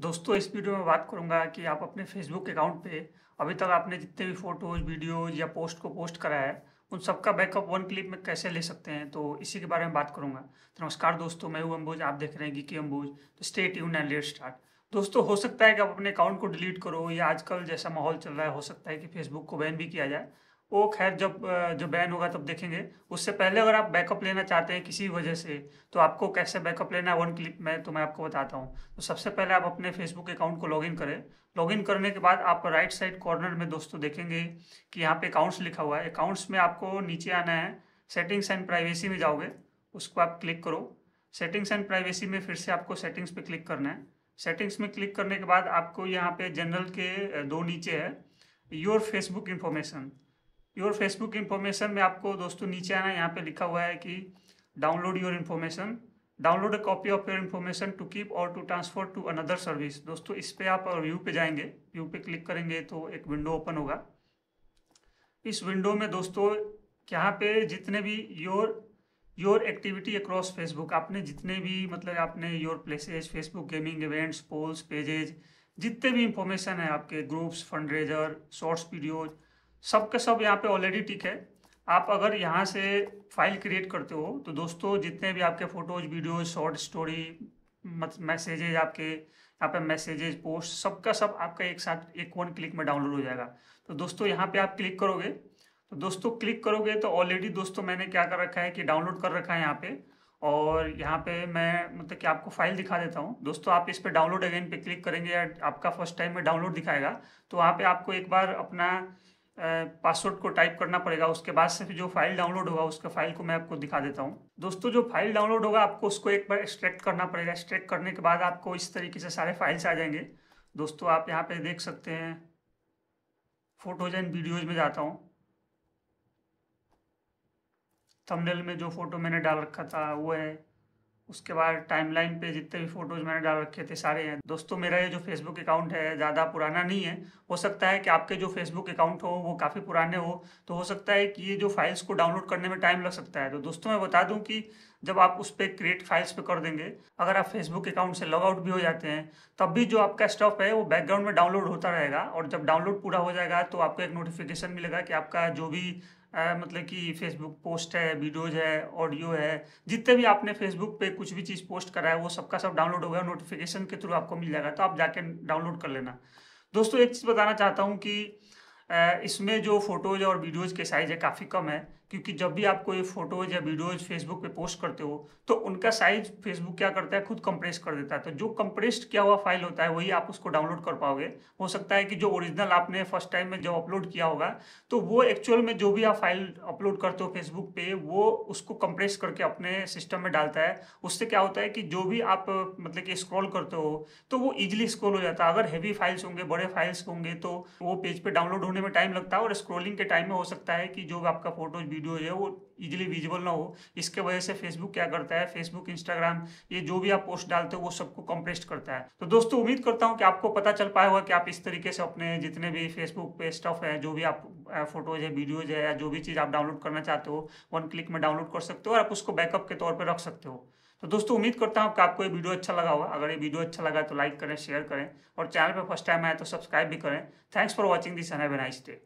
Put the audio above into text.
दोस्तों इस वीडियो में बात करूंगा कि आप अपने फेसबुक अकाउंट पे अभी तक आपने जितने भी फोटोज वीडियोज या पोस्ट को पोस्ट करा है उन सबका बैकअप वन क्लिप में कैसे ले सकते हैं तो इसी के बारे में बात करूंगा तो नमस्कार दोस्तों मैं हूं अंबुज आप देख रहे हैं गिकी अंबुज तो stay tune and let start दोस्तों हो सकता है कि आप अपने अकाउंट को डिलीट करो या आजकल जैसा माहौल चल रहा है हो सकता है कि फेसबुक को बैन भी किया जाए वो खैर जब जो बैन होगा तब देखेंगे उससे पहले अगर आप बैकअप लेना चाहते हैं किसी वजह से तो आपको कैसे बैकअप लेना है वन क्लिक में तो मैं आपको बताता हूँ तो सबसे पहले आप अपने फेसबुक अकाउंट को लॉगिन करें लॉगिन करने के बाद आप राइट साइड कॉर्नर में दोस्तों देखेंगे कि यहाँ पे अकाउंट्स लिखा हुआ है अकाउंट्स में आपको नीचे आना है सेटिंग्स एंड प्राइवेसी में जाओगे उसको आप क्लिक करो सेटिंग्स एंड प्राइवेसी में फिर से आपको सेटिंग्स पे क्लिक करना है सेटिंग्स में क्लिक करने के बाद आपको यहाँ पे जनरल के दो नीचे है your Facebook information your Facebook information में आपको दोस्तों नीचे आना यहाँ पे लिखा हुआ है कि download your information download a copy of your information to keep or to transfer to another service दोस्तों इस पर आप व्यू पे जाएंगे व्यू पे क्लिक करेंगे तो एक विंडो ओपन होगा इस विंडो में दोस्तों यहाँ पे जितने भी your your activity across Facebook आपने जितने भी मतलब आपने your places Facebook gaming events polls pages जितने भी इंफॉर्मेशन है आपके groups fundraiser shorts videos सब के सब यहाँ पे ऑलरेडी टिक है आप अगर यहाँ से फाइल क्रिएट करते हो तो दोस्तों जितने भी आपके photos videos short story messages आपके यहाँ पे मैसेजेज पोस्ट सबका सब आपका एक साथ एक वन क्लिक में डाउनलोड हो जाएगा तो दोस्तों यहाँ पे आप क्लिक करोगे तो दोस्तों क्लिक करोगे तो ऑलरेडी दोस्तों मैंने क्या कर रखा है कि डाउनलोड कर रखा है यहाँ पे और यहाँ पे मैं मतलब कि आपको फाइल दिखा देता हूँ दोस्तों आप इस पर डाउनलोड अगेन पे क्लिक करेंगे या आपका फर्स्ट टाइम में डाउनलोड दिखाएगा तो वहाँ पे आपको एक बार अपना पासवर्ड को टाइप करना पड़ेगा उसके बाद से जो फाइल डाउनलोड होगा उसके फाइल को मैं आपको दिखा देता हूँ दोस्तों जो फाइल डाउनलोड होगा आपको उसको एक बार एक्सट्रैक्ट करना पड़ेगा एक्सट्रैक्ट करने के बाद आपको इस तरीके से सारे फाइल्स आ जाएंगे दोस्तों आप यहाँ पर देख सकते हैं फोटोज एंड वीडियोज में जाता हूँ थंबनेल में जो फोटो मैंने डाल रखा था वो है उसके बाद टाइमलाइन पे जितने भी फोटोज़ मैंने डाल रखे थे सारे हैं दोस्तों मेरा ये जो फेसबुक अकाउंट है ज़्यादा पुराना नहीं है हो सकता है कि आपके जो फेसबुक अकाउंट हो वो काफ़ी पुराने हो तो हो सकता है कि ये जो फाइल्स को डाउनलोड करने में टाइम लग सकता है तो दोस्तों मैं बता दूँ कि जब आप उस पर क्रिएट फाइल्स पे कर देंगे अगर आप फेसबुक अकाउंट से लॉग आउट भी हो जाते हैं तब भी जो आपका स्टफ है वो बैकग्राउंड में डाउनलोड होता रहेगा और जब डाउनलोड पूरा हो जाएगा तो आपको एक नोटिफिकेशन मिलेगा कि आपका जो भी मतलब कि फेसबुक पोस्ट है वीडियोज है ऑडियो है जितने भी आपने फेसबुक पे कुछ भी चीज़ पोस्ट करा है वो सबका सब डाउनलोड होगा नोटिफिकेशन के थ्रू आपको मिल जाएगा तो आप जाके डाउनलोड कर लेना दोस्तों एक चीज़ बताना चाहता हूँ कि इसमें जो फोटोज और वीडियोज के साइज है काफ़ी कम है क्योंकि जब भी आप कोई फोटोज या वीडियोज फेसबुक पे पोस्ट करते हो तो उनका साइज फेसबुक क्या करता है खुद कंप्रेस कर देता है तो जो कंप्रेस्ड किया हुआ फाइल होता है वही आप उसको डाउनलोड कर पाओगे हो सकता है कि जो ओरिजिनल आपने फर्स्ट टाइम में जब अपलोड किया होगा तो वो एक्चुअल में जो भी आप फाइल अपलोड करते हो फेसबुक पे वो उसको कंप्रेस करके अपने सिस्टम में डालता है उससे क्या होता है कि जो भी आप मतलब कि स्क्रॉल करते हो तो वो ईजिली स्क्रॉल हो जाता है अगर हैवी फाइल्स होंगे बड़े फाइल्स होंगे तो वो पेज पर डाउनलोड होने में टाइम लगता है और स्क्रोलिंग के टाइम में हो सकता है कि जो आपका फोटो वीडियो है वो इजिली विजिबल ना हो इसके वजह से फेसबुक क्या करता है फेसबुक इंस्टाग्राम ये जो भी आप पोस्ट डालते हो वो सबको कंप्रेस्ट करता है तो दोस्तों उम्मीद करता हूँ कि आपको पता चल पाया होगा कि आप इस तरीके से अपने जितने भी फेसबुक पे स्टफ है जो भी आप फोटोज है वीडियोज है या जो भी चीज़ आप डाउनलोड करना चाहते हो वन क्लिक में डाउनलोड कर सकते हो और आप उसको बैकअप के तौर पर रख सकते हो तो दोस्तों उम्मीद करता हूँ कि आपको ये वीडियो अच्छा लगा होगा अगर ये वीडियो अच्छा लगा तो लाइक करें शेयर करें और चैनल पर फर्स्ट टाइम आए तो सब्सक्राइब भी करें thanks for watching this and nice day